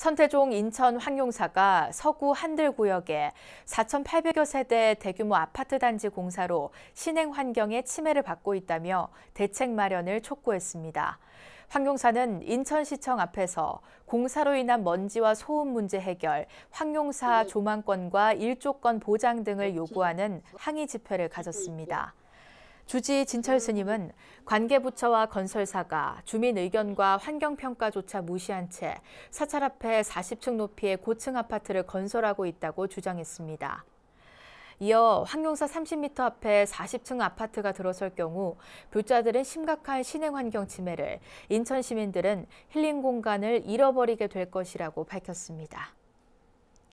천태종 인천 황용사가 서구 한들구역에 4,800여 세대 대규모 아파트 단지 공사로 신행 환경에 침해를 받고 있다며 대책 마련을 촉구했습니다. 황용사는 인천시청 앞에서 공사로 인한 먼지와 소음 문제 해결, 황용사 조망권과 일조권 보장 등을 요구하는 항의 집회를 가졌습니다. 주지 진철 스님은 관계부처와 건설사가 주민 의견과 환경평가조차 무시한 채 사찰 앞에 40층 높이의 고층 아파트를 건설하고 있다고 주장했습니다. 이어 황룡사 30m 앞에 40층 아파트가 들어설 경우 불자들은 심각한 신행 환경 침해를 인천 시민들은 힐링 공간을 잃어버리게 될 것이라고 밝혔습니다.